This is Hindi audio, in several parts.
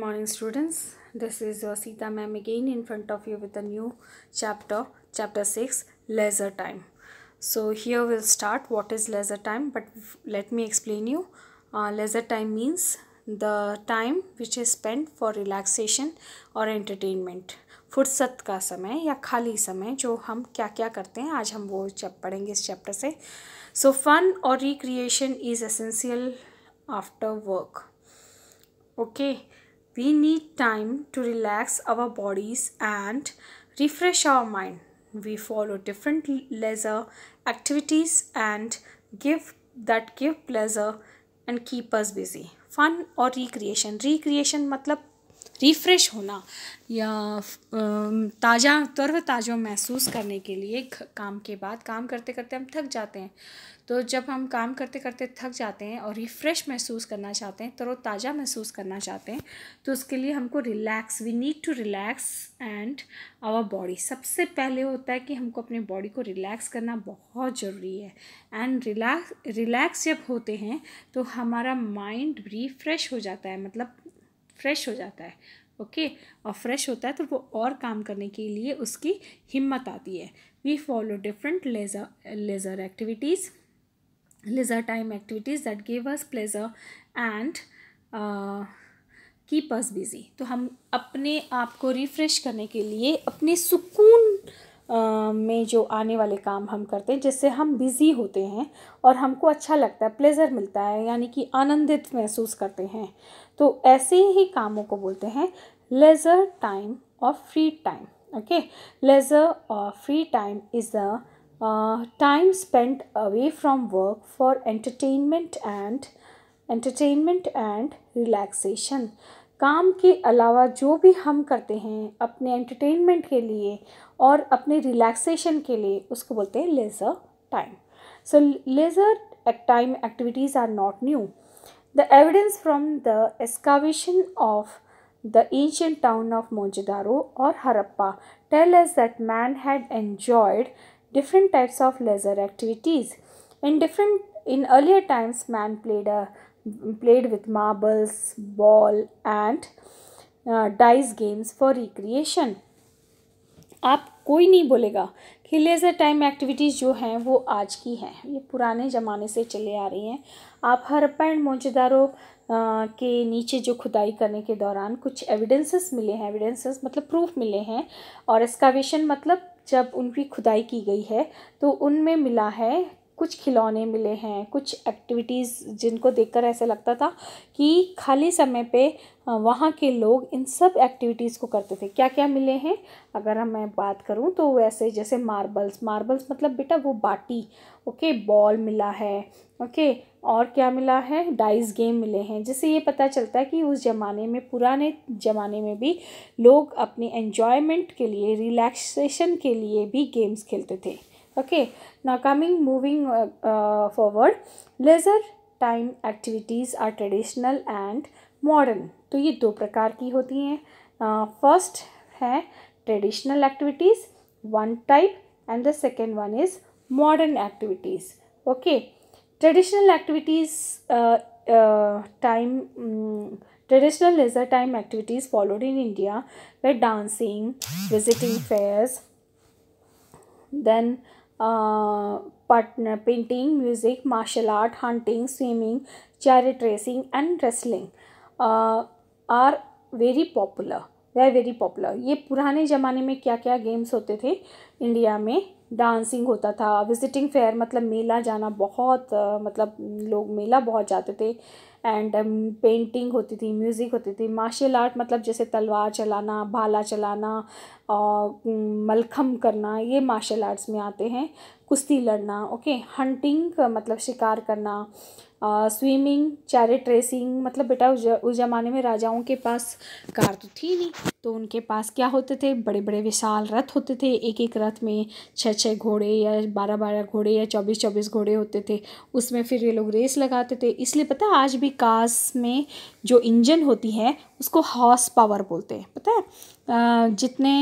morning students this is your sita ma'am again in front of you with a new chapter chapter 6 leisure time so here we'll start what is leisure time but let me explain you uh, leisure time means the time which is spent for relaxation or entertainment फुर्सत का समय या खाली समय जो हम क्या क्या करते हैं आज हम वो चैप पढ़ेंगे इस चैप्टर से सो फन और recreation is essential after work okay We need time to relax our bodies and refresh our mind. We follow different leisure activities and give that give pleasure and keep us busy. Fun or recreation. Recreation मतलब रिफ़्रेश होना या ताज़ा तर ताज़ा महसूस करने के लिए काम के बाद काम करते करते हम थक जाते हैं तो जब हम काम करते करते थक जाते हैं और रिफ़्रेश महसूस करना चाहते हैं तरो ताज़ा महसूस करना चाहते हैं तो उसके लिए हमको relax we need to relax and our body सबसे पहले होता है कि हमको अपने बॉडी को रिलैक्स करना बहुत ज़रूरी है एंड रिलैक्स रिलैक्स जब होते हैं तो हमारा माइंड रिफ़्रेश हो जाता है मतलब फ्रेश हो जाता है ओके और फ्रेश होता है तो वो और काम करने के लिए उसकी हिम्मत आती है we follow different leisure leisure activities leisure time activities that give us pleasure and keep us busy तो हम अपने आप को रिफ़्रेश करने के लिए अपने सुकून में जो आने वाले काम हम करते हैं जिससे हम बिज़ी होते हैं और हमको अच्छा लगता है प्लेज़र मिलता है यानी कि आनंदित महसूस करते हैं तो ऐसे ही कामों को बोलते हैं लेज़र टाइम और फ्री टाइम ओके लेज़र और free time is a time spend away from work for entertainment and entertainment and relaxation काम के अलावा जो भी हम करते हैं अपने एंटरटेनमेंट के लिए Or, अपने relaxation के लिए उसको बोलते हैं leisure time. So leisure time activities are not new The evidence from the excavation of the ancient town of Mohenjo-daro or Harappa tell us that man had enjoyed different types of leisure activities. In different in earlier times, man played a played with marbles, ball, and uh, dice games for recreation. आप कोई नहीं बोलेगा कि लेज़र टाइम एक्टिविटीज़ जो हैं वो आज की हैं ये पुराने ज़माने से चले आ रही हैं आप हर पैंड मौजेदारों के नीचे जो खुदाई करने के दौरान कुछ एविडेंसेस मिले हैं एविडेंसेस मतलब प्रूफ मिले हैं और एक्सकावेशन मतलब जब उनकी खुदाई की गई है तो उनमें मिला है कुछ खिलौने मिले हैं कुछ एक्टिविटीज़ जिनको देखकर ऐसे लगता था कि खाली समय पे वहाँ के लोग इन सब एक्टिविटीज़ को करते थे क्या क्या मिले हैं अगर हम मैं बात करूँ तो वैसे जैसे मार्बल्स मार्बल्स मतलब बेटा वो बाटी ओके बॉल मिला है ओके और क्या मिला है डाइस गेम मिले हैं जिससे ये पता चलता है कि उस ज़माने में पुराने ज़माने में भी लोग अपने एन्जॉयमेंट के लिए रिलैक्सेशन के लिए भी गेम्स खेलते थे okay now coming moving uh, uh, forward leisure time activities are traditional and modern तो ये दो प्रकार की होती हैं फर्स्ट है traditional activities one type and the second one is modern activities okay traditional activities time traditional leisure time activities followed in India were dancing, visiting fairs, then पट painting music martial art hunting swimming chariot racing and wrestling are very popular वे वेरी पॉपुलर ये पुराने ज़माने में क्या क्या गेम्स होते थे इंडिया में डांसिंग होता था विजिटिंग फेयर मतलब मेला जाना बहुत मतलब लोग मेला बहुत जाते थे एंड पेंटिंग um, होती थी म्यूज़िक होती थी मार्शल आर्ट मतलब जैसे तलवार चलाना भाला चलाना और um, मलखम करना ये मार्शल आर्ट्स में आते हैं कुश्ती लड़ना ओके हंटिंग मतलब शिकार करना स्विमिंग चैरिट रेसिंग मतलब बेटा उस उस ज़माने में राजाओं के पास कार तो थी नहीं तो उनके पास क्या होते थे बड़े बड़े विशाल रथ होते थे एक एक रथ में छः छः घोड़े या बारह बारह घोड़े या चौबीस चौबीस घोड़े होते थे उसमें फिर ये लोग रेस लगाते थे इसलिए पता आज भी कार्स में जो इंजन होती है उसको हॉर्स पावर बोलते हैं पता है जितने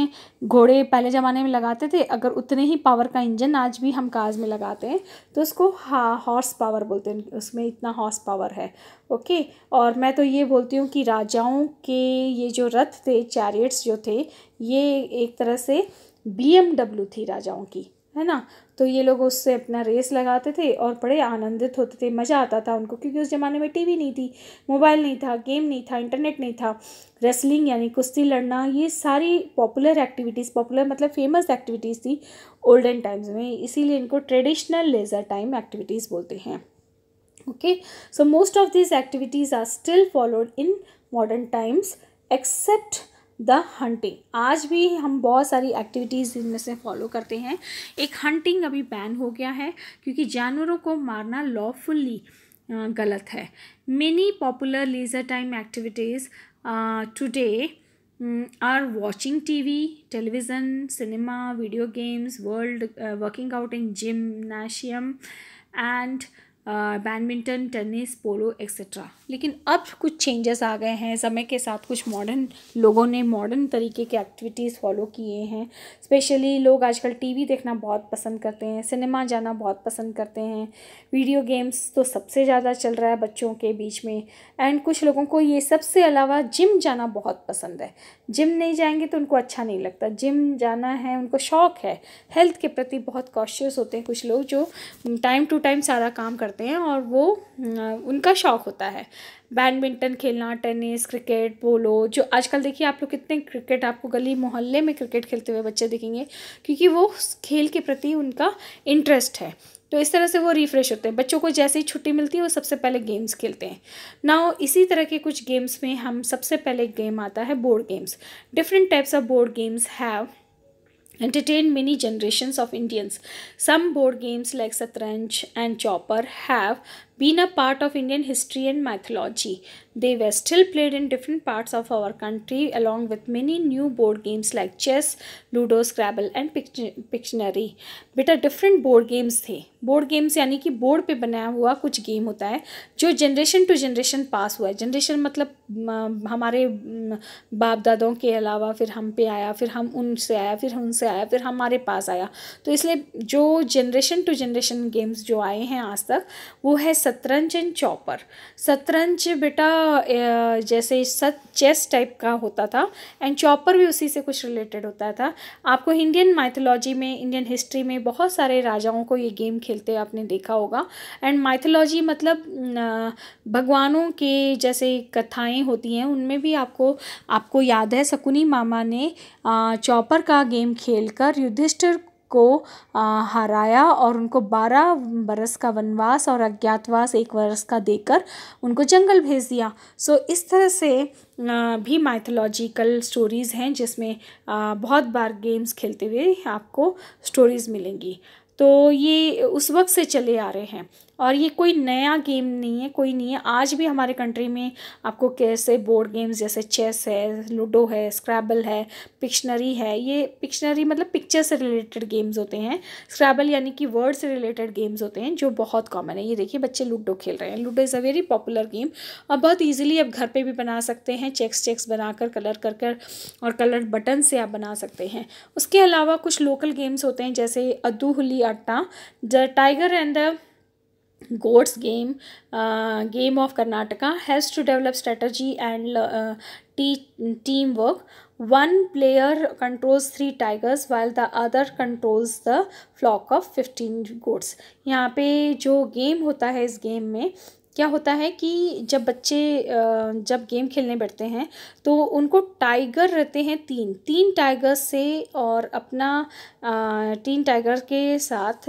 घोड़े पहले ज़माने में लगाते थे अगर उतने ही पावर का इंजन आज भी हम काज में लगाते हैं तो उसको हा हॉर्स पावर बोलते हैं उसमें इतना हॉर्स पावर है ओके और मैं तो ये बोलती हूँ कि राजाओं के ये जो रथ थे चैरियट्स जो थे ये एक तरह से बी थी राजाओं की है ना तो ये लोग उससे अपना रेस लगाते थे और बड़े आनंदित होते थे मज़ा आता था उनको क्योंकि उस ज़माने में टीवी नहीं थी मोबाइल नहीं था गेम नहीं था इंटरनेट नहीं था रेसलिंग यानी कुश्ती लड़ना ये सारी पॉपुलर एक्टिविटीज़ पॉपुलर मतलब फेमस एक्टिविटीज़ थी ओल्डन टाइम्स में इसीलिए इनको ट्रेडिशनल लेज़र टाइम एक्टिविटीज़ बोलते हैं okay so most of this activities are still followed in modern times except the hunting आज भी हम बहुत सारी एक्टिविटीज़ जिनमें से फॉलो करते हैं एक हंटिंग अभी बैन हो गया है क्योंकि जानवरों को मारना लॉफुल्ली गलत है many popular leisure time activities today are watching T V television cinema video games world working out in gymnasium and badminton tennis polo etcetera लेकिन अब कुछ चेंजेस आ गए हैं समय के साथ कुछ मॉडर्न लोगों ने मॉडर्न तरीके के एक्टिविटीज़ फॉलो किए हैं स्पेशली लोग आजकल टीवी देखना बहुत पसंद करते हैं सिनेमा जाना बहुत पसंद करते हैं वीडियो गेम्स तो सबसे ज़्यादा चल रहा है बच्चों के बीच में एंड कुछ लोगों को ये सबसे अलावा जिम जाना बहुत पसंद है जिम नहीं जाएंगे तो उनको अच्छा नहीं लगता जिम जाना है उनको शौक़ है हेल्थ के प्रति बहुत कॉशियस होते हैं कुछ लोग जो टाइम टू टाइम सारा काम करते करते हैं और वो उनका शौक़ होता है बैडमिंटन खेलना टेनिस क्रिकेट पोलो जो आजकल देखिए आप लोग कितने क्रिकेट आपको गली मोहल्ले में क्रिकेट खेलते हुए बच्चे दिखेंगे क्योंकि वो खेल के प्रति उनका इंटरेस्ट है तो इस तरह से वो रिफ़्रेश होते हैं बच्चों को जैसे ही छुट्टी मिलती है वो सबसे पहले गेम्स खेलते हैं ना इसी तरह के कुछ गेम्स में हम सबसे पहले गेम आता है board games different types of board games have entertained many generations of Indians. Some board games like Satranj and Chopper have been a part of Indian history and mythology. They were still played in different parts of our country along with many new board games like chess, ludo, scrabble and pictionary बेटा डिफरेंट बोर्ड गेम्स थे बोर्ड गेम्स यानी कि बोर्ड पर बनाया हुआ कुछ गेम होता है जो जनरेशन टू जनरेशन पास हुआ है जनरेशन मतलब हमारे बाप दादों के अलावा फिर हम पे आया फिर हम उनसे आया फिर उनसे आया फिर हमारे पास आया तो इसलिए जो जनरेशन टू जनरेशन गेम्स जो आए हैं आज तक वो है शतरंज एंड चॉपर शतरंज बेटा जैसे सत चेस टाइप का होता था एंड चॉपर भी उसी से कुछ रिलेटेड होता था आपको इंडियन माइथोलॉजी में इंडियन हिस्ट्री में बहुत सारे राजाओं को ये गेम खेलते आपने देखा होगा एंड माइथोलॉजी मतलब भगवानों के जैसे कथाएं होती हैं उनमें भी आपको आपको याद है शकुनी मामा ने चॉपर का गेम कर युधिष्ठिर को हराया और उनको बारह बरस का वनवास और अज्ञातवास एक वर्ष का देकर उनको जंगल भेज दिया सो इस तरह से भी माइथोलॉजिकल स्टोरीज़ हैं जिसमें बहुत बार गेम्स खेलते हुए आपको स्टोरीज़ मिलेंगी तो ये उस वक्त से चले आ रहे हैं और ये कोई नया गेम नहीं है कोई नहीं है आज भी हमारे कंट्री में आपको कैसे बोर्ड गेम्स जैसे चेस है लूडो है स्क्रैबल है पिक्शनरी है ये पिक्शनरी मतलब पिक्चर से रिलेटेड गेम्स होते हैं स्क्रैबल यानी कि वर्ड से रिलेटेड गेम्स होते हैं जो बहुत कॉमन है ये देखिए बच्चे लूडो खेल रहे हैं ludo is a very popular game और बहुत ईजिली आप घर पर भी बना सकते हैं चेक्स चेक्स बनाकर कलर कर कर और कलर बटन से आप बना सकते हैं उसके अलावा कुछ लोकल गेम्स होते हैं जैसे Aadu Huli Aata the tiger and the goats game uh, game of karnataka has to develop strategy and uh, te teamwork one player controls three tigers while the other controls the flock of 15 goats यहाँ पे जो गेम होता है इस गेम में क्या होता है कि जब बच्चे जब गेम खेलने बैठते हैं तो उनको टाइगर रहते हैं तीन तीन टाइगर से और अपना तीन टाइगर के साथ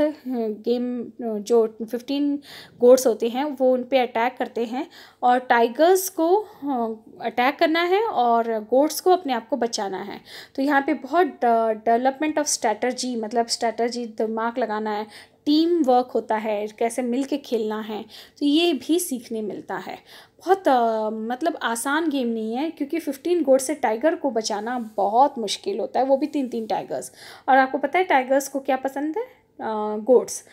गेम जो फिफ्टीन गोड्स होते हैं वो उन पर अटैक करते हैं और टाइगर्स को अटैक करना है और गोड्स को अपने आप को बचाना है तो यहाँ पे बहुत डेवलपमेंट ऑफ स्ट्रैटर्जी मतलब स्ट्रैटर्जी दिमाग लगाना है टीम वर्क होता है कैसे मिल के खेलना है तो ये भी सीखने मिलता है बहुत आ, मतलब आसान गेम नहीं है क्योंकि फिफ्टीन गोड से टाइगर को बचाना बहुत मुश्किल होता है वो भी तीन तीन टाइगर्स और आपको पता है टाइगर्स को क्या पसंद है गोड्स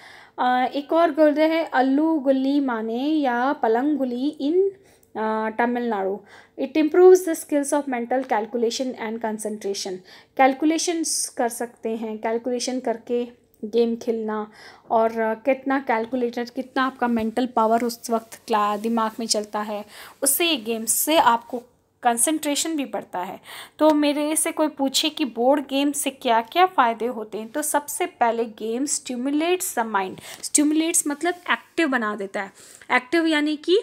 एक और गोल्ड है अल्लू गुल्ली माने या पलंग गुली इन Tamil Nadu it improves the skills of mental calculation and concentration calculations कर सकते हैं कैलकुलेशन करके गेम खेलना और कितना कैलकुलेटर कितना आपका मेंटल पावर उस वक्त क्ला दिमाग में चलता है उससे ये गेम्स से आपको कंसंट्रेशन भी बढ़ता है तो मेरे से कोई पूछे कि बोर्ड गेम से क्या क्या फ़ायदे होते हैं तो सबसे पहले game stimulates the mind stimulates मतलब एक्टिव बना देता है एक्टिव यानी कि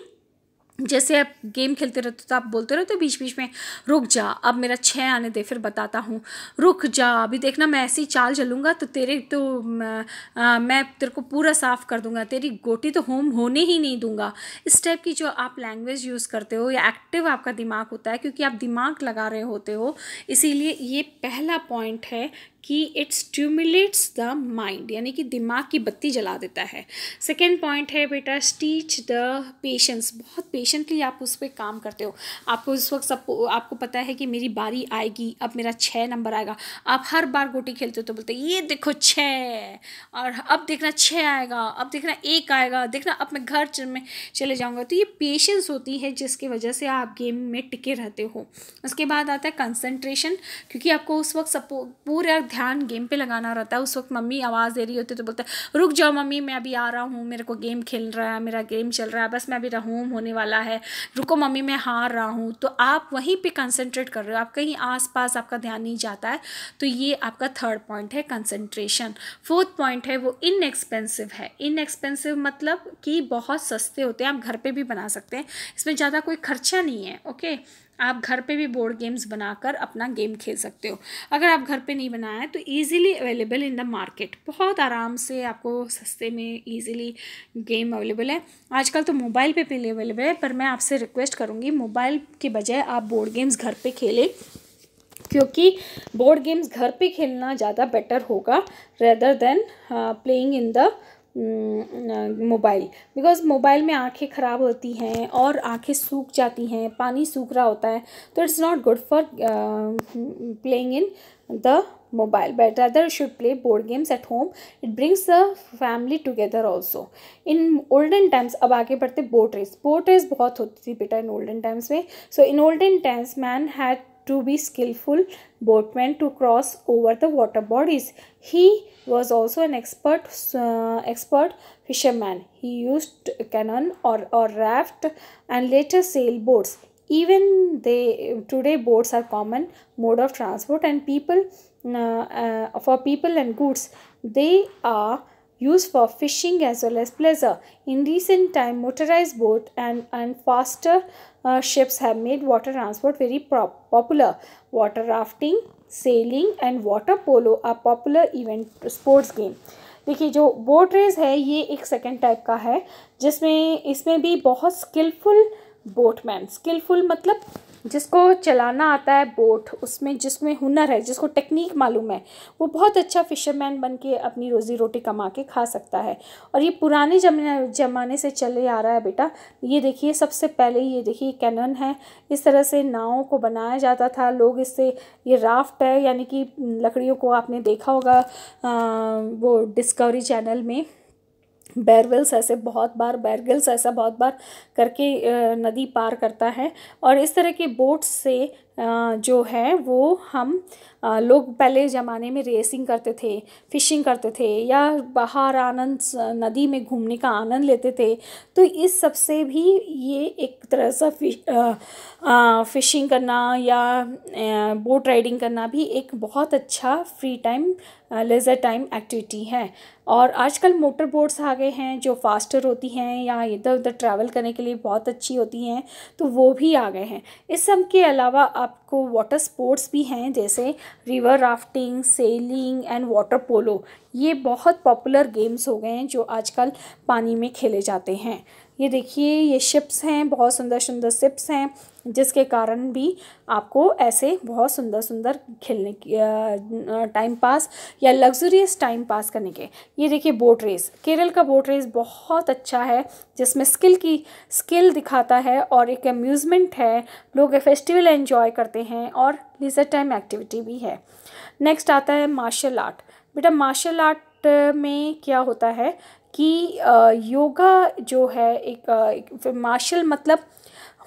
जैसे आप गेम खेलते रहते हो तो, तो आप बोलते रहते हो तो बीच बीच में रुक जा अब मेरा छः आने दे फिर बताता हूँ रुक जा अभी देखना मैं ऐसी चाल चलूँगा तो तेरे तो आ, मैं तेरे को पूरा साफ़ कर दूँगा तेरी गोटी तो होम होने ही नहीं दूँगा इस टाइप की जो आप लैंग्वेज यूज़ करते हो या एक्टिव आपका दिमाग होता है क्योंकि आप दिमाग लगा रहे होते हो इसीलिए ये पहला पॉइंट है कि इट स्टिमुलेट्स द माइंड यानी कि दिमाग की बत्ती जला देता है सेकेंड पॉइंट है बेटा स्टीच द पेशेंस बहुत पेशेंटली आप उस पर काम करते हो आपको उस वक्त सब आपको पता है कि मेरी बारी आएगी अब मेरा छः नंबर आएगा आप हर बार गोटी खेलते हो तो बोलते ये देखो छः और अब देखना छः आएगा अब देखना एक आएगा देखना अब मैं घर में चले जाऊँगा तो ये पेशेंस होती है जिसकी वजह से आप गेम में टिके रहते हो उसके बाद आता है कंसनट्रेशन क्योंकि आपको उस वक्त सपो पूरा ध्यान गेम पे लगाना रहता है उस वक्त मम्मी आवाज़ दे रही होती है तो बोलते हैं रुक जाओ मम्मी मैं अभी आ रहा हूँ मेरे को गेम खेल रहा है मेरा गेम चल रहा है बस मैं अभी रहूम होने वाला है रुको मम्मी मैं हार रहा हूँ तो आप वहीं पर कंसनट्रेट कर रहे हो आप कहीं आस पास आपका ध्यान नहीं जाता है तो ये आपका थर्ड पॉइंट है कंसनट्रेशन फोर्थ पॉइंट है वो इनएक्सपेंसिव है इनएक्सपेंसिव मतलब कि बहुत सस्ते होते हैं आप घर पर भी बना सकते हैं इसमें ज़्यादा कोई खर्चा नहीं है ओके आप घर पे भी बोर्ड गेम्स बनाकर अपना गेम खेल सकते हो अगर आप घर पे नहीं बनाया तो easily available in the market बहुत आराम से आपको सस्ते में ईज़िली गेम अवेलेबल है आजकल तो मोबाइल पे भी अवेलेबल है पर मैं आपसे रिक्वेस्ट करूँगी मोबाइल के बजाय आप बोर्ड गेम्स घर पर खेलें क्योंकि बोर्ड गेम्स घर पर खेलना ज़्यादा बेटर होगा rather than playing in the mobile because mobile में आंखें ख़राब होती हैं और आंखें सूख जाती हैं पानी सूख रहा होता है तो it's not good for playing in the mobile but other should play board games at home it brings the family together also in olden times अब आगे बढ़ते बोट रेस बोट रेस बहुत होती थी बेटा इन ओल्डन टाइम्स में so in olden times man had to be skillful boatman to cross over the water bodies. He was also an expert uh, expert fisherman. He used cannon or, or raft and later sailboats. Even they today boats are common mode of transport and people uh, uh, for people and goods. They are used for fishing as well as pleasure. In recent time, motorized boat and, and faster uh, ships have made water transport very popular. Water rafting, sailing and water polo are popular event sports game. देखिए जो बोट रेस है ये एक सेकेंड टाइप का है जिसमें इसमें भी बहुत स्किलफुल बोटमैन स्किलफुल मतलब जिसको चलाना आता है बोट उसमें जिसमें हुनर है जिसको टेक्निक मालूम है वो बहुत अच्छा फिशरमैन बन के अपनी रोज़ी रोटी कमा के खा सकता है और ये पुराने जमाने जमाने से चले आ रहा है बेटा ये देखिए सबसे पहले ये देखिए कैनन है इस तरह से नावों को बनाया जाता था लोग इससे ये राफ्ट है यानी कि लकड़ियों को आपने देखा होगा आ, वो डिस्कवरी चैनल में बैरवेल्स ऐसे बहुत बार बैरगल्स ऐसा बहुत बार करके नदी पार करता है और इस तरह के बोट्स से जो है वो हम लोग पहले ज़माने में रेसिंग करते थे फ़िशिंग करते थे या बाहर आनंद नदी में घूमने का आनंद लेते थे तो इस सबसे भी ये एक तरह सा फिश, फ़िशिंग करना या बोट राइडिंग करना भी एक बहुत अच्छा free time leisure time activity है और आजकल मोटर बोट्स आ गए हैं जो फास्टर होती हैं या इधर उधर ट्रैवल करने के लिए बहुत अच्छी होती हैं तो वो भी आ गए हैं इस सब के अलावा आप आपको वाटर स्पोर्ट्स भी हैं जैसे river rafting sailing and water polo ये बहुत पॉपुलर गेम्स हो गए हैं जो आजकल पानी में खेले जाते हैं ये देखिए ये शिप्स हैं बहुत सुंदर सुंदर शिप्स हैं जिसके कारण भी आपको ऐसे बहुत सुंदर सुंदर खेलने की टाइम पास या लग्जरियस टाइम पास करने के ये देखिए बोट रेस केरल का बोट रेस बहुत अच्छा है जिसमें स्किल की स्किल दिखाता है और एक अम्यूज़मेंट है लोग फेस्टिवल एंजॉय करते हैं और लीजर टाइम एक्टिविटी भी है नेक्स्ट आता है मार्शल आर्ट बेटा मार्शल आर्ट में क्या होता है कि योगा जो है एक, एक मार्शल मतलब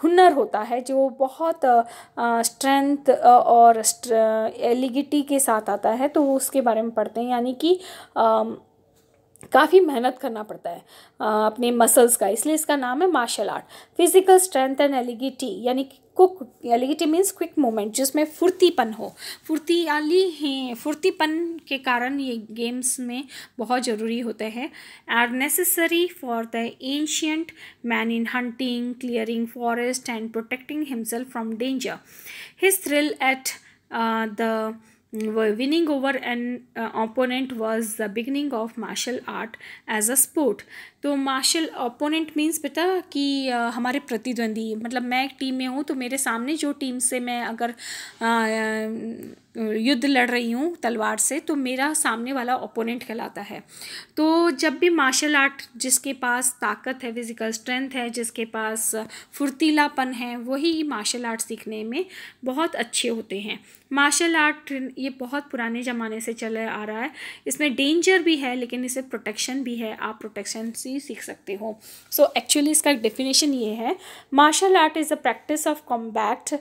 हुनर होता है जो बहुत स्ट्रेंथ और एलिगिटी के साथ आता है तो उसके बारे में पढ़ते हैं यानी कि काफ़ी मेहनत करना पड़ता है आ, अपने मसल्स का इसलिए इसका नाम है martial art physical strength and एलिगिटी यानी कुक एलिगिटी मीन्स क्विक मूवमेंट जिसमें फुर्तीपन हो फुर्ती आली ही फुर्तीपन के कारण ये गेम्स में बहुत ज़रूरी होते हैं are necessary for the ancient man in hunting clearing forest and protecting himself from danger his thrill at the winning over an uh, opponent was the beginning of martial art as a sport तो मार्शल ओपोनेंट मीन्स बेटा कि हमारे प्रतिद्वंदी मतलब मैं एक टीम में हूँ तो मेरे सामने जो टीम से मैं अगर युद्ध लड़ रही हूँ तलवार से तो मेरा सामने वाला ओपोनेंट कहलाता है तो जब भी मार्शल आर्ट जिसके पास ताकत है फिज़िकल स्ट्रेंथ है जिसके पास फुर्तीलापन है वही मार्शल आर्ट सीखने में बहुत अच्छे होते हैं मार्शल आर्ट ये बहुत पुराने ज़माने से चले आ रहा है इसमें डेंजर भी है लेकिन इसे प्रोटेक्शन भी है आप प्रोटेक्शन से ही सीख सकते हो सो so, एक्चुअली इसका डेफिनेशन ये है martial art is a practice of combat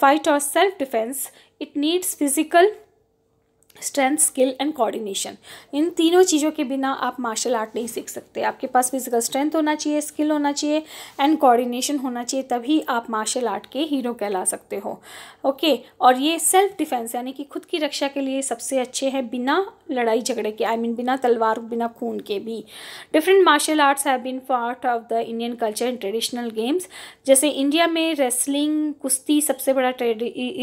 fight और self defence it needs physical strength skill and coordination इन तीनों चीज़ों के बिना आप मार्शल आर्ट नहीं सीख सकते आपके पास फिजिकल स्ट्रेंथ होना चाहिए स्किल होना चाहिए एंड कोऑर्डिनेशन होना चाहिए तभी आप मार्शल आर्ट के हीरो कहला सकते हो ओके okay, और ये सेल्फ डिफेंस यानी कि खुद की रक्षा के लिए सबसे अच्छे हैं बिना लड़ाई झगड़े के आई I मीन mean, बिना तलवार बिना खून के भी different martial arts have been part of the Indian culture and traditional games जैसे इंडिया में रेसलिंग कुश्ती सबसे बड़ा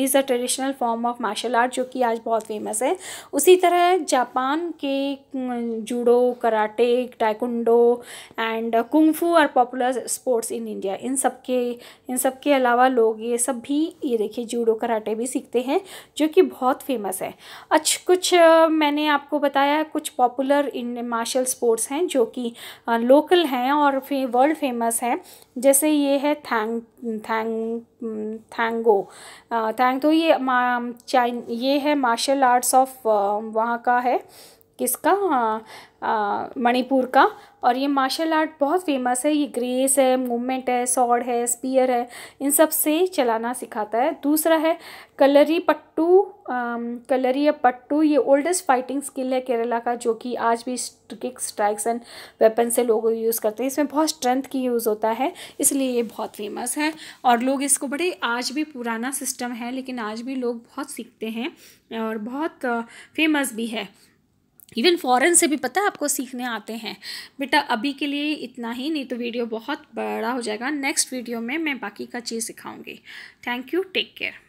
is a traditional form of martial art जो कि आज बहुत फेमस है उसी तरह जापान के judo karate taekwondo and kung fu are popular sports in India इन सब के इन सब के अलावा लोग ये सब भी ये देखिए जूडो कराटे भी सीखते हैं जो कि बहुत फेमस है अच्छा कुछ मैंने आपको बताया कुछ पॉपुलर इन मार्शल स्पोर्ट्स हैं जो कि लोकल हैं और फे, वर्ल्ड फेमस हैं जैसे ये है थैंक थैंग थैंगो थैंग तो ये चाइन ये है मार्शल आर्ट्स ऑफ वहाँ का है किसका मणिपुर का और ये मार्शल आर्ट बहुत फेमस है ये ग्रेस है मूवमेंट है सॉड है स्पीयर है इन सब से चलाना सिखाता है दूसरा है कलरी पट्टू कलरी या पट्टू ये ओल्डेस्ट फाइटिंग स्किल है केरला का जो कि आज भी किक स्ट्राइक्स एंड वेपन से लोग यूज़ करते हैं इसमें बहुत स्ट्रेंथ की यूज़ होता है इसलिए ये बहुत फेमस है और लोग इसको बड़े आज भी पुराना सिस्टम है लेकिन आज भी लोग बहुत सीखते हैं और बहुत फेमस भी है इवन फॉरेन से भी पता है आपको सीखने आते हैं बेटा अभी के लिए इतना ही नहीं तो वीडियो बहुत बड़ा हो जाएगा नेक्स्ट वीडियो में मैं बाकी का चीज़ सिखाऊंगी थैंक यू टेक केयर